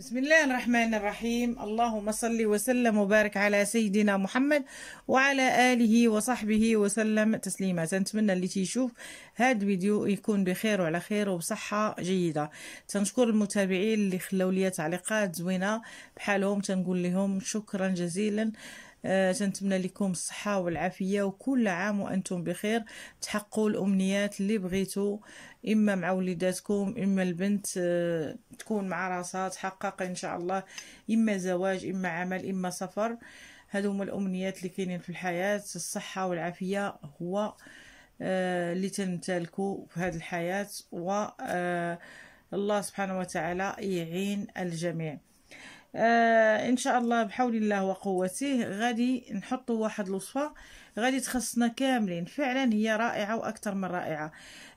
بسم الله الرحمن الرحيم اللهم صل وسلم وبارك على سيدنا محمد وعلى آله وصحبه وسلم تسليما تنتمنى اللي تيشوف هاد الفيديو يكون بخير وعلى خير وبصحة جيدة تنشكر المتابعين اللي خلاو لي تعليقات زوينة بحالهم تنقول لهم شكرا جزيلا آه آه تنتمنى لكم الصحه والعافيه وكل عام وانتم بخير تحققوا الامنيات اللي بغيتوا اما مع وليداتكم اما البنت آه، تكون مع راسها تحقق ان شاء الله اما زواج اما عمل اما سفر هادو هما الامنيات اللي كاينين في الحياه الصحه والعافيه هو آه، اللي تنمتلكو في هذه الحياه و آه، الله سبحانه وتعالى يعين الجميع آه ان شاء الله بحول الله وقوته غادي نحطوا واحد الوصفه غادي تخصنا كاملين فعلا هي رائعه واكثر من رائعه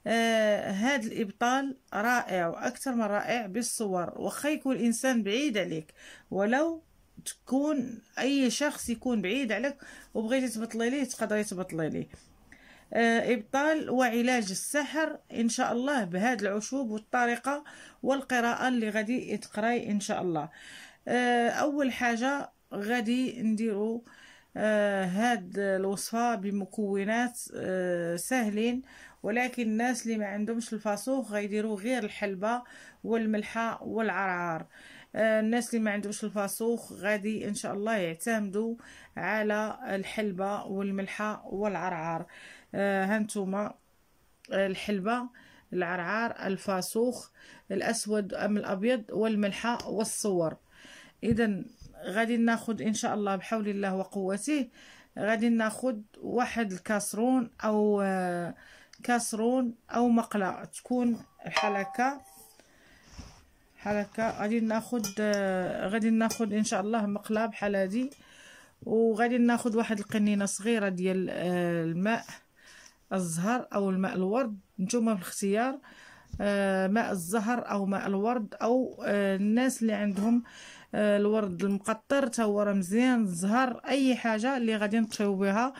آه الابطال رائع واكثر من رائع بالصور واخا يكون الانسان بعيد عليك ولو تكون اي شخص يكون بعيد عليك وبغيتي تبطلي ليه تقدري تبطلي ليه آه، ابطال وعلاج السحر ان شاء الله بهاد العشوب والطريقه والقراءه اللي غادي تقراي ان شاء الله آه، اول حاجه غادي نديرو آه هاد الوصفه بمكونات آه سهلين ولكن الناس اللي ما عندهمش الفاسوخ غيديروا غير الحلبه والملحه والعرعار آه الناس اللي ما عندهمش الفاسوخ غادي ان شاء الله يعتمدوا على الحلبه والملحه والعرعار آه هانتوما الحلبه العرعار الفاسوخ الاسود ام الابيض والملحه والصور اذا غادي ناخد ان شاء الله بحول الله وقوته غادي ناخد واحد الكاسرون او آه، كاسرون او مقله تكون بحال هكا بحال هكا غادي ناخد آه، غادي ناخد ان شاء الله مقله بحال هادي وغادي ناخد واحد القنينه صغيره ديال آه، الماء الزهر او الماء الورد نتوما بالاختيار آه، ماء الزهر او ماء الورد او آه، الناس اللي عندهم آه، الورد المقطر تا هو مزيان الزهر اي حاجه اللي غادي نطفيو بها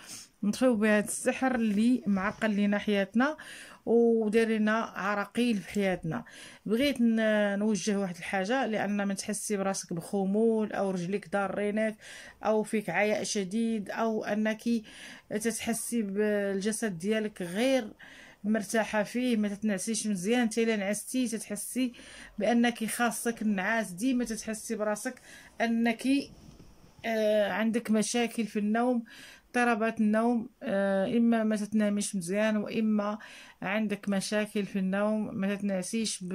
نطفيو بها السحر اللي معقل لينا حياتنا ودارينا لنا عراقيل في حياتنا بغيت نوجه واحد الحاجه لان ما تحسي براسك بخمول او رجليك ضارينك او فيك عياء شديد او انك تتحسي بالجسد ديالك غير آه مرتاحه فيه ما تتنعسيش مزيان حتى الا نعستي تتحسي بانك خاصك النعاس ديما تتحسي براسك انك آه عندك مشاكل في النوم اضطرابات النوم آه، اما ما تتناميش مزيان واما عندك مشاكل في النوم ما تتنعسيش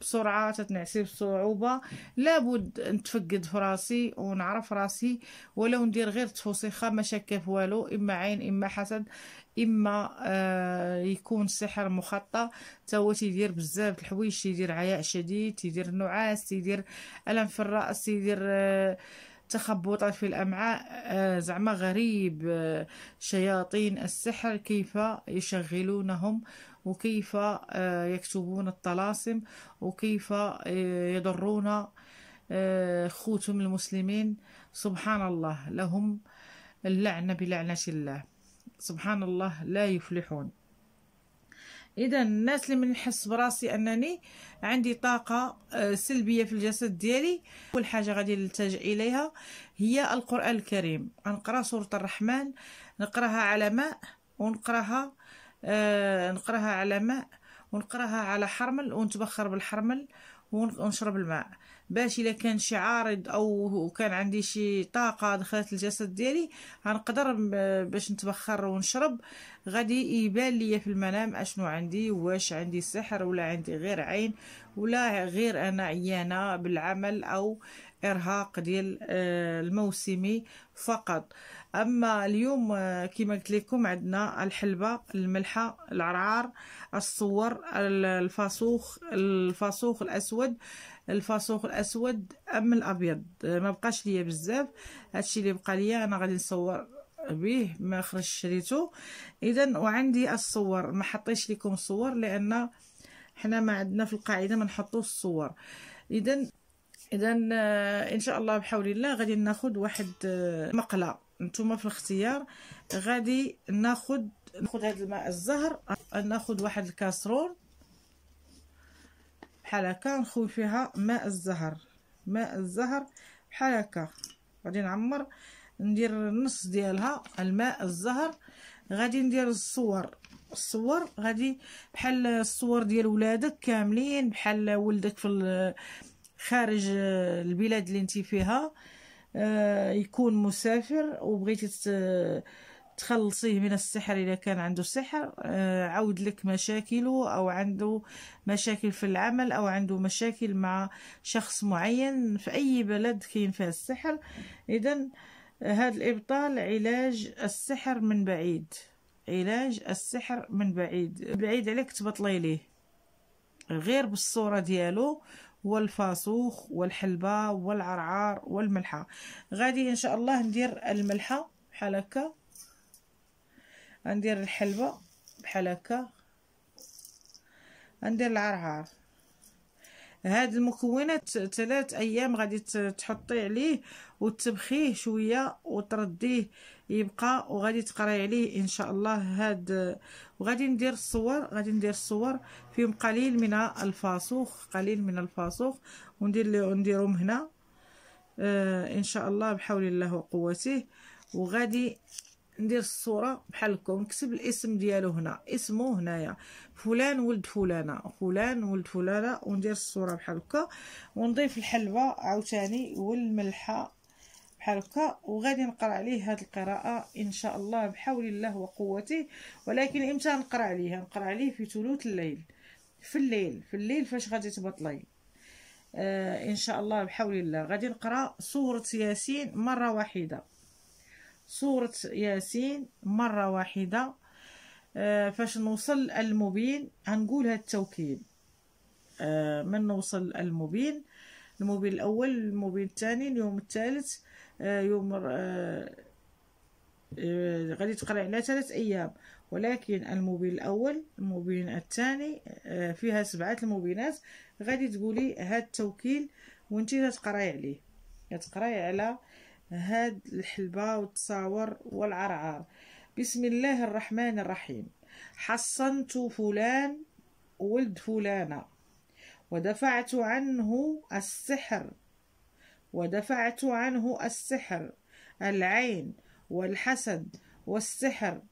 بسرعه تتنعسي بصعوبه لابد نتفقد في راسي ونعرف راسي ولو ندير غير تفوسيخه ما شاكه في والو اما عين اما حسد اما آه، يكون سحر مخطى تا هو تيدير بزاف الحوايج تيدير عياء شديد تيدير نعاس تيدير الم في الراس تيدير آه تخبطات في الأمعاء آه، زعما غريب آه، شياطين السحر كيف يشغلونهم وكيف آه، يكتبون الطلاسم وكيف يضرون خوتهم المسلمين سبحان الله لهم اللعنة بلعنة الله سبحان الله لا يفلحون اذا الناس اللي من نحس براسي انني عندي طاقه آه، سلبيه في الجسد ديالي اول حاجه غادي نلتج اليها هي القران الكريم نقرا سوره الرحمن نقراها على ماء ونقراها آه، نقراها على ماء ونقراها على حرمل ونتبخر بالحرمل ونشرب الماء باش الا كان شي عارض او كان عندي شي طاقه دخلت الجسد ديالي غنقدر باش نتبخر ونشرب غادي يبان ليا في المنام اشنو عندي واش عندي سحر ولا عندي غير عين ولا غير انا عيانه بالعمل او ارهاق ديال آه، الموسمي فقط اما اليوم آه، كما قلت لكم عندنا الحلبه الملحه العرعار الصور الفاسوخ الفاسوخ الاسود الفاسوخ الاسود ام الابيض آه، ما بقاش ليا بزاف هادشي اللي بقى ليا انا غادي نصور به ما خرج شريته اذا وعندي الصور ما حطيش لكم صور لان حنا ما عندنا في القاعده ما نحطوش الصور اذا اذا آه، ان شاء الله بحول الله غادي ناخذ واحد آه، مقله نتوما في الاختيار غادي ناخذ ناخذ هذا الماء الزهر ناخذ واحد الكاسرون بحال هكا نخوي فيها ماء الزهر ماء الزهر بحال هكا غادي نعمر ندير النص ديالها الماء الزهر غادي ندير الصور الصور غادي بحال الصور ديال ولادك كاملين بحال ولدك في خارج البلاد اللي انت فيها آه، يكون مسافر وبغيتي تخلصيه من السحر إذا كان عنده سحر آه، عود لك مشاكله أو عنده مشاكل في العمل أو عنده مشاكل مع شخص معين في أي بلد كاين فيها السحر إذا هذا الإبطال علاج السحر من بعيد علاج السحر من بعيد بعيد عليك تبطلي ليه غير بالصورة ديالو والفاسوخ والحلبة والعرعار والملحة غادي إن شاء الله ندير الملحة بحال هكا غندير الحلبة بحال هكا غندير العرعر هاد المكونات ثلاث ايام غادي تحطي عليه وتبخيه شويه وترديه يبقى وغادي تقراي عليه ان شاء الله هاد وغادي ندير الصور غادي ندير الصور فيهم قليل من الفاسوخ قليل من الفاسوخ وندير نديرهم هنا آه ان شاء الله بحول الله وقوته وغادي ندير الصوره بحالكم نكتب الاسم ديالو هنا اسمو هنايا فلان ولد فلانه فلان ولد فلانه وندير الصوره بحال هكا ونضيف الحلوه عاوتاني والملحه بحال هكا وغادي نقرا عليه هذه القراءه ان شاء الله بحول الله وقوته ولكن امتى نقرا عليه نقرا عليه في ثلث الليل في الليل في الليل فاش غادي تبطلي آه ان شاء الله بحول الله غادي نقرا سوره ياسين مره واحده سورة ياسين مرة واحدة آه، فاش نوصل المبين غنقولها التوكيد آه، من نوصل المبين المبين الأول المبين الثاني اليوم الثالث آه، يوم غادي تقرا على ثلاث أيام ولكن المبين الأول المبين الثاني فيها سبعة المبينات غادي تقولي هاد التوكيل وانتي تقراي عليه تقراي على هاد الحلبة والتصاور والعرعار بسم الله الرحمن الرحيم حصنت فلان ولد فلانة ودفعت عنه السحر ودفعت عنه السحر العين والحسد والسحر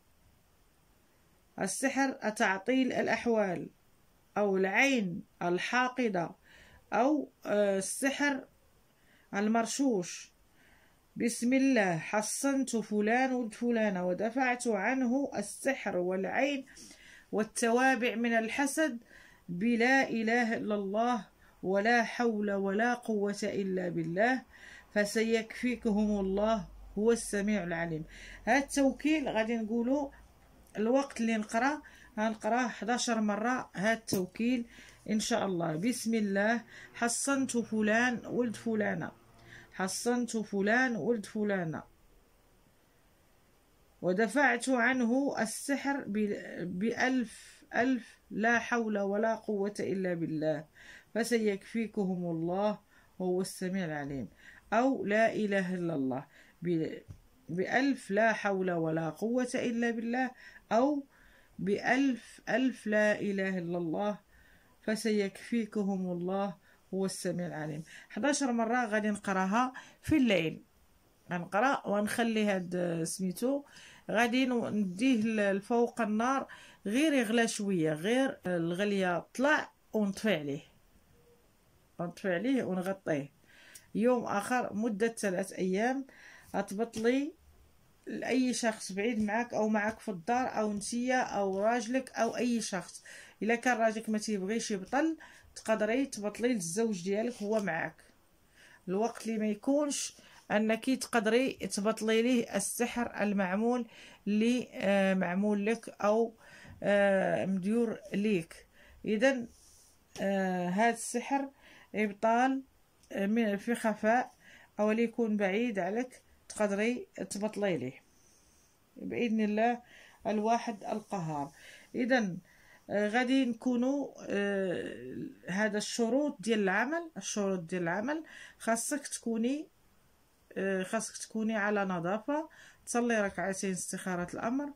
السحر تعطيل الأحوال أو العين الحاقدة أو آه، السحر المرشوش بسم الله حصنت فلان والفلانة ودفعت عنه السحر والعين والتوابع من الحسد بلا إله إلا الله ولا حول ولا قوة إلا بالله فسيكفيكهم الله هو السميع العليم هاد التوكيل غادي نقوله الوقت اللي نقرا هنقرأ 11 مره هاد التوكيل ان شاء الله بسم الله حصنت فلان ولد فلانه حصنت فلان ولد فلانة ودفعت عنه السحر بألف ألف لا حول ولا قوة إلا بالله فسيكفيكهم الله وهو السميع العليم أو لا إله إلا الله بألف لا حول ولا قوة إلا بالله أو بألف ألف لا إله إلا الله فسيكفيكهم الله هو السميع العليم 11 مرة غادي نقراها في الليل غنقرا ونخلي هاد سميتو غادي نديه لفوق النار غير يغلى شويه غير الغليه طلع ونطفي عليه ونطفي عليه ونغطيه يوم اخر مده ثلاث ايام غتبطلي لاي شخص بعيد معك او معك في الدار او نتيا او راجلك او اي شخص الا كان راجلك ما تيبغيش يبطل تقدري تبطلي للزوج ديالك هو معاك الوقت اللي ما يكونش انك تقدري تبطلي ليه السحر المعمول اللي آه، معمول لك او آه، مديور ليك اذا آه، هذا السحر ابطال في خفاء او اللي يكون بعيد عليك تقدري تبطلي ليه باذن الله الواحد القهار اذا آه، غادي نكونوا آه، هذا الشروط ديال العمل الشروط ديال العمل خاصك تكوني آه، خاصك تكوني على نظافه تصلي ركعتين استخاره الامر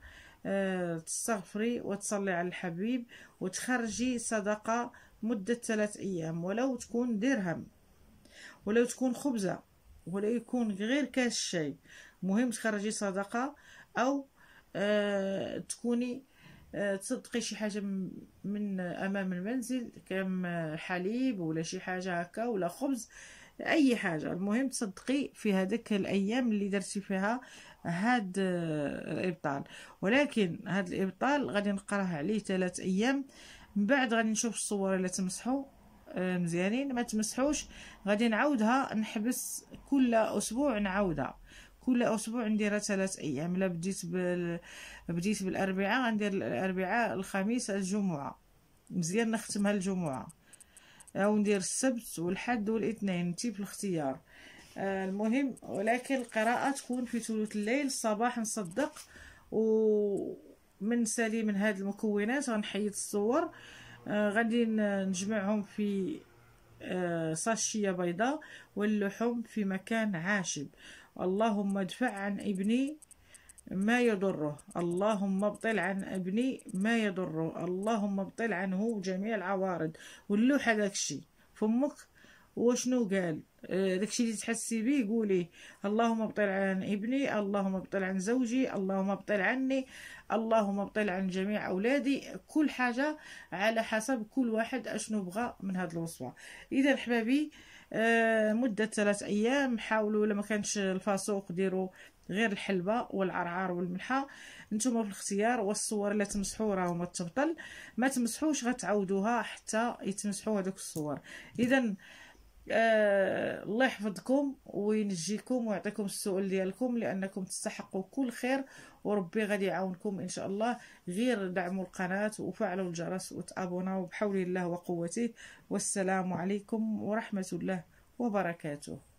تستغفري وتصلي على الحبيب وتخرجي صدقه مده ثلاث ايام ولو تكون درهم ولو تكون خبزه ولا يكون غير كاش شيء مهم تخرجي صدقه او تكوني آه، تصدقي شي حاجه من امام المنزل كم آه، حليب ولا شي حاجه هكا ولا خبز اي حاجه المهم تصدقي في هذيك الايام اللي درتي فيها هاد آه، الابطال ولكن هاد الابطال غادي نقراه عليه ثلاث ايام من بعد غادي نشوف الصور الا تمسحوا مزيانين ما تمسحوش غادي نعاودها نحبس كل اسبوع نعاودها كل اسبوع نديرها ثلاث ايام الا بديت بال... بديت بالاربعاء غندير الاربعاء الخميس الجمعه مزيان نختمها الجمعه او ندير السبت والحد والاثنين في الاختيار آه، المهم ولكن القراءه تكون في ثلث الليل الصباح نصدق ومن سالي من هاد المكونات غنحيد الصور آه غادي نجمعهم في آه ساشيه بيضاء واللحوم في مكان عاشب اللهم ادفع عن ابني ما يضره اللهم ابطل عن ابني ما يضره اللهم ابطل عنه جميع العوارض واللوحة داكشي فمك وشنو قال داكشي آه، اللي تحسي بيه قولي اللهم ابطل عن ابني اللهم ابطل عن زوجي اللهم ابطل عني اللهم ابطل عن جميع اولادي كل حاجه على حسب كل واحد اشنو بغى من هاد الوصفه اذا حبابي آه، مده ثلاث ايام حاولوا لما كانش الفاسوق ديروا غير الحلبه والعرعار والملحه نتوما في الاختيار والصور اللي تمسحوا راه ما تبطل ما تمسحوش غتعودوها حتى يتمسحوا هذوك الصور اذا آه الله يحفظكم وينجيكم ويعطيكم السؤال ديالكم لانكم تستحقوا كل خير وربي غادي يعاونكم ان شاء الله غير دعموا القناه وفعلوا الجرس وتابوناو بحول الله وقوته والسلام عليكم ورحمه الله وبركاته